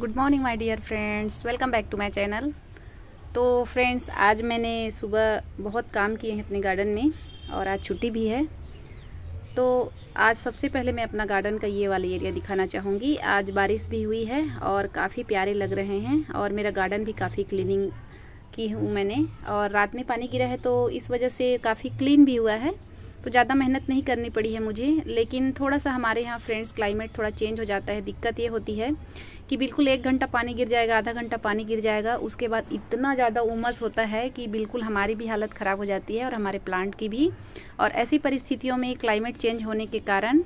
good morning my dear friends welcome back to my channel तो friends आज मैंने सुबह बहुत काम किए हैं अपने गार्डन में और आज छुट्टी भी है तो आज सबसे पहले मैं अपना गार्डन का ये वाला एरिया दिखाना चाहूँगी आज बारिश भी हुई है और काफ़ी प्यारे लग रहे हैं और मेरा गार्डन भी काफ़ी क्लीनिंग की हूँ मैंने और रात में पानी गिरा है तो इस वजह से काफ़ी क्लीन भी हुआ है तो ज़्यादा मेहनत नहीं करनी पड़ी है मुझे लेकिन थोड़ा सा हमारे यहाँ फ्रेंड्स क्लाइमेट थोड़ा चेंज हो जाता है दिक्कत ये होती है कि बिल्कुल एक घंटा पानी गिर जाएगा आधा घंटा पानी गिर जाएगा उसके बाद इतना ज़्यादा उमस होता है कि बिल्कुल हमारी भी हालत ख़राब हो जाती है और हमारे प्लांट की भी और ऐसी परिस्थितियों में क्लाइमेट चेंज होने के कारण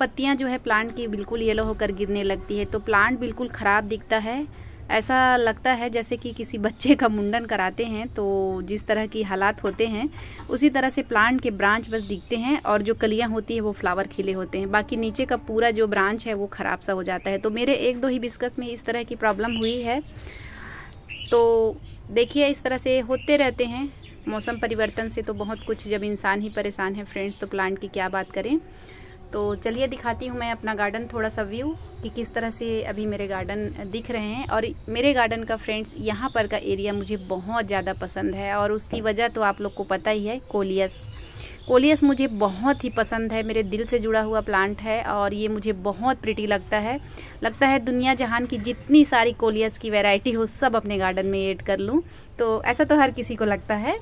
पत्तियाँ जो है प्लांट की बिल्कुल येलो होकर गिरने लगती है तो प्लांट बिल्कुल ख़राब दिखता है ऐसा लगता है जैसे कि किसी बच्चे का मुंडन कराते हैं तो जिस तरह की हालात होते हैं उसी तरह से प्लांट के ब्रांच बस दिखते हैं और जो कलियां होती है वो फ्लावर खिले होते हैं बाकी नीचे का पूरा जो ब्रांच है वो ख़राब सा हो जाता है तो मेरे एक दो ही बिस्कस में इस तरह की प्रॉब्लम हुई है तो देखिए इस तरह से होते रहते हैं मौसम परिवर्तन से तो बहुत कुछ जब इंसान ही परेशान है फ्रेंड्स तो प्लांट की क्या बात करें तो चलिए दिखाती हूँ मैं अपना गार्डन थोड़ा सा व्यू कि किस तरह से अभी मेरे गार्डन दिख रहे हैं और मेरे गार्डन का फ्रेंड्स यहाँ पर का एरिया मुझे बहुत ज़्यादा पसंद है और उसकी वजह तो आप लोग को पता ही है कोलियस कोलियस मुझे बहुत ही पसंद है मेरे दिल से जुड़ा हुआ प्लांट है और ये मुझे बहुत प्रिटी लगता है लगता है दुनिया जहान की जितनी सारी कोलियस की वैरायटी हो सब अपने गार्डन में ऐड कर लूँ तो ऐसा तो हर किसी को लगता है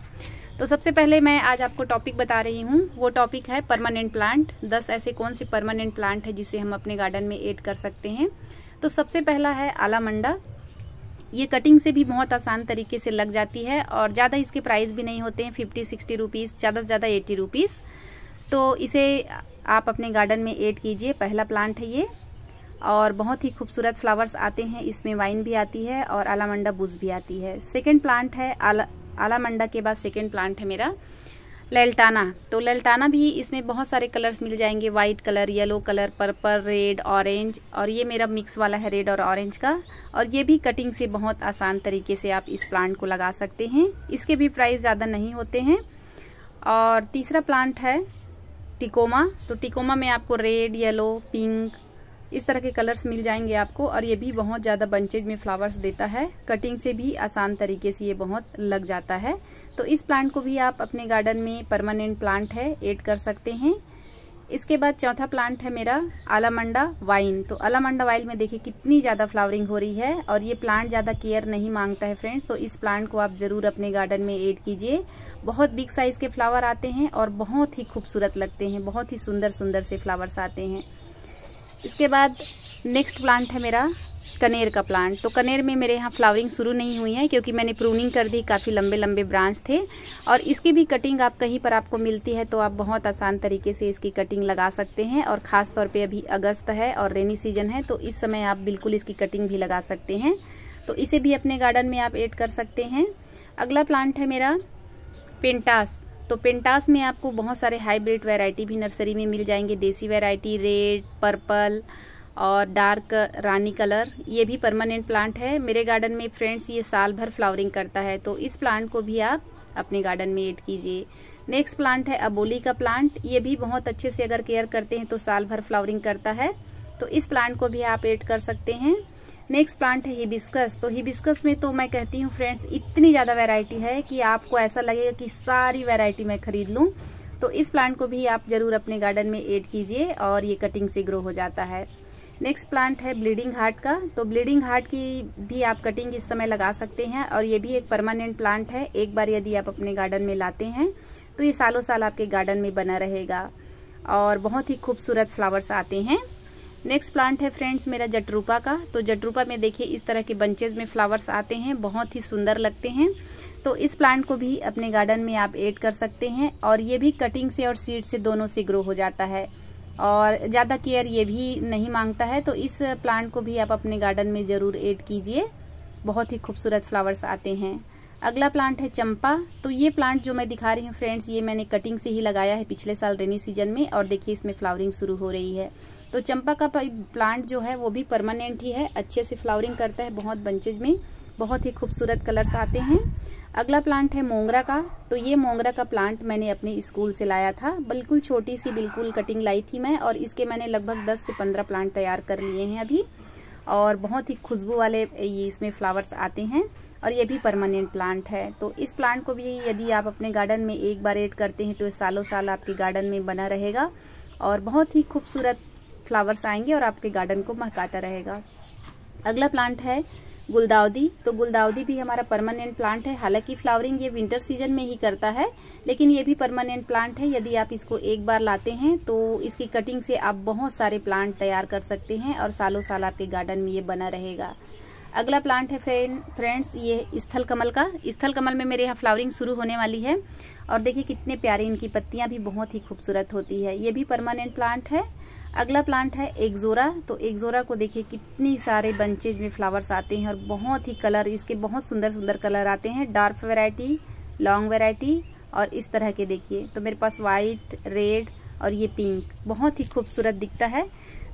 तो सबसे पहले मैं आज आपको टॉपिक बता रही हूँ वो टॉपिक है परमानेंट प्लांट दस ऐसे कौन से परमानेंट प्लांट है जिसे हम अपने गार्डन में ऐड कर सकते हैं तो सबसे पहला है आलामंडा ये कटिंग से भी बहुत आसान तरीके से लग जाती है और ज़्यादा इसके प्राइस भी नहीं होते हैं फिफ्टी सिक्सटी रुपीज़ ज़्यादा से ज़्यादा एट्टी रुपीज़ तो इसे आप अपने गार्डन में ऐड कीजिए पहला प्लांट है ये और बहुत ही खूबसूरत फ्लावर्स आते हैं इसमें वाइन भी आती है और आलामंडा बुज भी आती है सेकेंड प्लांट है आला आलामंडा के बाद सेकेंड प्लांट है मेरा ललटाना तो ललटाना भी इसमें बहुत सारे कलर्स मिल जाएंगे white colour yellow colour purple red orange और ये मेरा मिक्स वाला है रेड और ऑरेंज का और ये भी कटिंग से बहुत आसान तरीके से आप इस प्लांट को लगा सकते हैं इसके भी प्राइस ज़्यादा नहीं होते हैं और तीसरा प्लांट है टिकोमा तो टिकोमा में आपको रेड येलो पिंक इस तरह के कलर्स मिल जाएंगे आपको और ये भी बहुत ज़्यादा बंचेज में फ्लावर्स देता है कटिंग से भी आसान तरीके से ये बहुत लग जाता है तो इस प्लांट को भी आप अपने गार्डन में परमानेंट प्लांट है एड कर सकते हैं इसके बाद चौथा प्लांट है मेरा आलामंडा वाइन तो आलामंडा वाइन में देखिए कितनी ज़्यादा फ्लावरिंग हो रही है और ये प्लांट ज़्यादा केयर नहीं मांगता है फ्रेंड्स तो इस प्लांट को आप ज़रूर अपने गार्डन में ऐड कीजिए बहुत बिग साइज़ के फ्लावर आते हैं और बहुत ही खूबसूरत लगते हैं बहुत ही सुंदर सुंदर से फ्लावर्स आते हैं इसके बाद नेक्स्ट प्लांट है मेरा कनेर का प्लांट तो कनेर में मेरे यहाँ फ्लावरिंग शुरू नहीं हुई है क्योंकि मैंने प्रूनिंग कर दी काफ़ी लंबे लंबे ब्रांच थे और इसकी भी कटिंग आप कहीं पर आपको मिलती है तो आप बहुत आसान तरीके से इसकी कटिंग लगा सकते हैं और ख़ास तौर पे अभी अगस्त है और रेनी सीजन है तो इस समय आप बिल्कुल इसकी कटिंग भी लगा सकते हैं तो इसे भी अपने गार्डन में आप एड कर सकते हैं अगला प्लांट है मेरा पेंटास तो पेंटास में आपको बहुत सारे हाईब्रिड वैरायटी भी नर्सरी में मिल जाएंगे देसी वैरायटी रेड पर्पल और डार्क रानी कलर ये भी परमानेंट प्लांट है मेरे गार्डन में फ्रेंड्स ये साल भर फ्लावरिंग करता है तो इस प्लांट को भी आप अपने गार्डन में ऐड कीजिए नेक्स्ट प्लांट है अबोली का प्लांट ये भी बहुत अच्छे से अगर केयर करते हैं तो साल भर फ्लावरिंग करता है तो इस प्लांट को भी आप ऐड कर सकते हैं नेक्स्ट प्लांट है हिबिस्कस तो हिबिस्कस में तो मैं कहती हूँ फ्रेंड्स इतनी ज़्यादा वेराइटी है कि आपको ऐसा लगेगा कि सारी वेराइटी मैं खरीद लूँ तो इस प्लांट को भी आप ज़रूर अपने गार्डन में ऐड कीजिए और ये कटिंग से ग्रो हो जाता है नेक्स्ट प्लांट है ब्लीडिंग हार्ट का तो ब्लीडिंग हार्ट की भी आप कटिंग इस समय लगा सकते हैं और ये भी एक परमानेंट प्लांट है एक बार यदि आप अपने गार्डन में लाते हैं तो ये सालों साल आपके गार्डन में बना रहेगा और बहुत ही खूबसूरत फ्लावर्स आते हैं नेक्स्ट प्लांट है फ्रेंड्स मेरा जटरूपा का तो जटरूपा में देखिए इस तरह के बंचेज में फ्लावर्स आते हैं बहुत ही सुंदर लगते हैं तो इस प्लांट को भी अपने गार्डन में आप ऐड कर सकते हैं और ये भी कटिंग से और सीड से दोनों से ग्रो हो जाता है और ज़्यादा केयर ये भी नहीं मांगता है तो इस प्लांट को भी आप अपने गार्डन में ज़रूर ऐड कीजिए बहुत ही खूबसूरत फ्लावर्स आते हैं अगला प्लांट है चंपा तो ये प्लांट जो मैं दिखा रही हूँ फ्रेंड्स ये मैंने कटिंग से ही लगाया है पिछले साल रेनी सीजन में और देखिए इसमें फ्लावरिंग शुरू हो रही है तो चंपा का प्लांट जो है वो भी परमानेंट ही है अच्छे से फ्लावरिंग करता है बहुत बंचेज में बहुत ही खूबसूरत कलर्स आते हैं अगला प्लांट है मोंगरा का तो ये मोंगरा का प्लांट मैंने अपने स्कूल से लाया था बिल्कुल छोटी सी बिल्कुल कटिंग लाई थी मैं और इसके मैंने लगभग 10 से 15 प्लांट तैयार कर लिए हैं अभी और बहुत ही खुशबू वाले ये इसमें फ्लावर्स आते हैं और ये भी परमानेंट प्लांट है तो इस प्लांट को भी यदि आप अपने गार्डन में एक बार एड करते हैं तो सालों साल आपके गार्डन में बना रहेगा और बहुत ही खूबसूरत फ्लावर्स आएंगे और आपके गार्डन को महकाता रहेगा अगला प्लांट है गुलदाउदी तो गुलदाउदी भी हमारा परमानेंट प्लांट है हालांकि फ्लावरिंग ये विंटर सीजन में ही करता है लेकिन ये भी परमानेंट प्लांट है यदि आप इसको एक बार लाते हैं तो इसकी कटिंग से आप बहुत सारे प्लांट तैयार कर सकते हैं और सालों साल आपके गार्डन में ये बना रहेगा अगला प्लांट है फ्रेंड फ्रेंड्स ये स्थल कमल का स्थल कमल में मेरे यहाँ फ्लावरिंग शुरू होने वाली है और देखिए कितने प्यारे इनकी पत्तियाँ भी बहुत ही खूबसूरत होती है ये भी परमानेंट प्लांट है अगला प्लांट है एक्जोरा तो एक्जोरा को देखिए कितनी सारे बंचेज में फ्लावर्स आते हैं और बहुत ही कलर इसके बहुत सुंदर सुंदर कलर आते हैं डार्क वेराइटी लॉन्ग वेराइटी और इस तरह के देखिए तो मेरे पास वाइट रेड और ये पिंक बहुत ही खूबसूरत दिखता है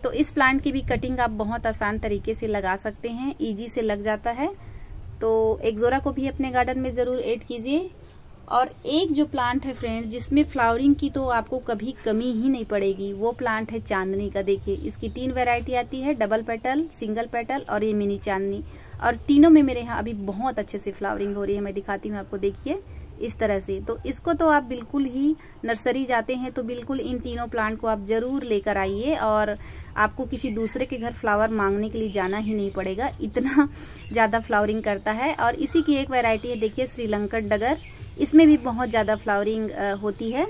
तो इस प्लांट की भी कटिंग आप बहुत आसान तरीके से लगा सकते हैं ईजी से लग जाता है तो एक्जोरा को भी अपने गार्डन में ज़रूर ऐड कीजिए और एक जो प्लांट है फ्रेंड जिसमें फ्लावरिंग की तो आपको कभी कमी ही नहीं पड़ेगी वो प्लांट है चांदनी का देखिए इसकी तीन वेरायटी आती है डबल पेटल सिंगल पेटल और ये मिनी चांदनी और तीनों में मेरे यहाँ अभी बहुत अच्छे से फ्लावरिंग हो रही है मैं दिखाती हूँ आपको देखिए इस तरह से तो इसको तो आप बिल्कुल ही नर्सरी जाते हैं तो बिल्कुल इन तीनों प्लांट को आप ज़रूर लेकर आइए और आपको किसी दूसरे के घर फ्लावर मांगने के लिए जाना ही नहीं पड़ेगा इतना ज़्यादा फ्लावरिंग करता है और इसी की एक वैरायटी है देखिए श्रीलंकन डगर इसमें भी बहुत ज़्यादा फ्लावरिंग होती है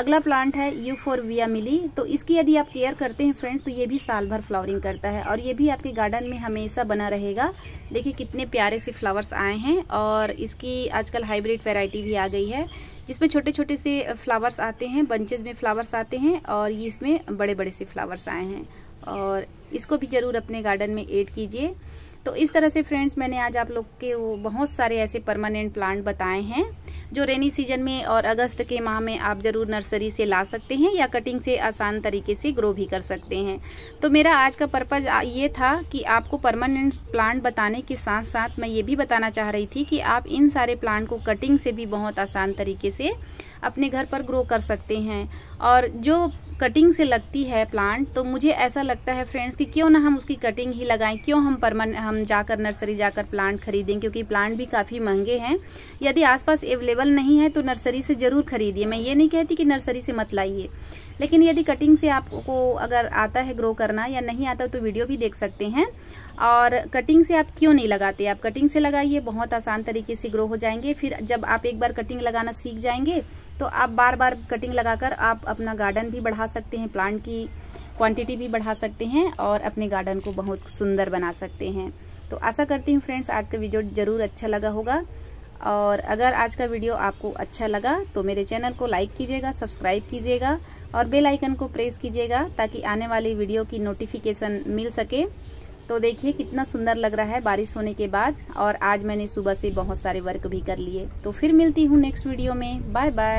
अगला प्लांट है यू फॉर विया मिली तो इसकी यदि आप केयर करते हैं फ्रेंड्स तो ये भी साल भर फ्लावरिंग करता है और ये भी आपके गार्डन में हमेशा बना रहेगा देखिए कितने प्यारे से फ्लावर्स आए हैं और इसकी आजकल हाइब्रिड वेराइटी भी आ गई है जिसमें छोटे छोटे से फ्लावर्स आते हैं बंचेज में फ्लावर्स आते हैं और ये इसमें बड़े बड़े से फ्लावर्स आए हैं और इसको भी ज़रूर अपने गार्डन में ऐड कीजिए तो इस तरह से फ्रेंड्स मैंने आज आप लोग के बहुत सारे ऐसे परमानेंट प्लांट बताए हैं जो रेनी सीजन में और अगस्त के माह में आप ज़रूर नर्सरी से ला सकते हैं या कटिंग से आसान तरीके से ग्रो भी कर सकते हैं तो मेरा आज का पर्पज़ ये था कि आपको परमानेंट प्लांट बताने के साथ साथ मैं ये भी बताना चाह रही थी कि आप इन सारे प्लांट को कटिंग से भी बहुत आसान तरीके से अपने घर पर ग्रो कर सकते हैं और जो कटिंग से लगती है प्लांट तो मुझे ऐसा लगता है फ्रेंड्स कि क्यों ना हम उसकी कटिंग ही लगाएं क्यों हम परमन हम जाकर नर्सरी जाकर प्लांट खरीदें क्योंकि प्लांट भी काफ़ी महंगे हैं यदि आसपास अवेलेबल नहीं है तो नर्सरी से ज़रूर खरीदिए मैं ये नहीं कहती कि नर्सरी से मत लाइए लेकिन यदि कटिंग से आपको अगर आता है ग्रो करना या नहीं आता तो वीडियो भी देख सकते हैं और कटिंग से आप क्यों नहीं लगाते आप कटिंग से लगाइए बहुत आसान तरीके से ग्रो हो जाएंगे फिर जब आप एक बार कटिंग लगाना सीख जाएंगे तो आप बार बार कटिंग लगाकर आप अपना गार्डन भी बढ़ा सकते हैं प्लांट की क्वांटिटी भी बढ़ा सकते हैं और अपने गार्डन को बहुत सुंदर बना सकते हैं तो आशा करती हूँ फ्रेंड्स आज का वीडियो ज़रूर अच्छा लगा होगा और अगर आज का वीडियो आपको अच्छा लगा तो मेरे चैनल को लाइक कीजिएगा सब्सक्राइब कीजिएगा और बेल आइकन को प्रेस कीजिएगा ताकि आने वाली वीडियो की नोटिफिकेशन मिल सके तो देखिए कितना सुंदर लग रहा है बारिश होने के बाद और आज मैंने सुबह से बहुत सारे वर्क भी कर लिए तो फिर मिलती हूँ नेक्स्ट वीडियो में बाय बाय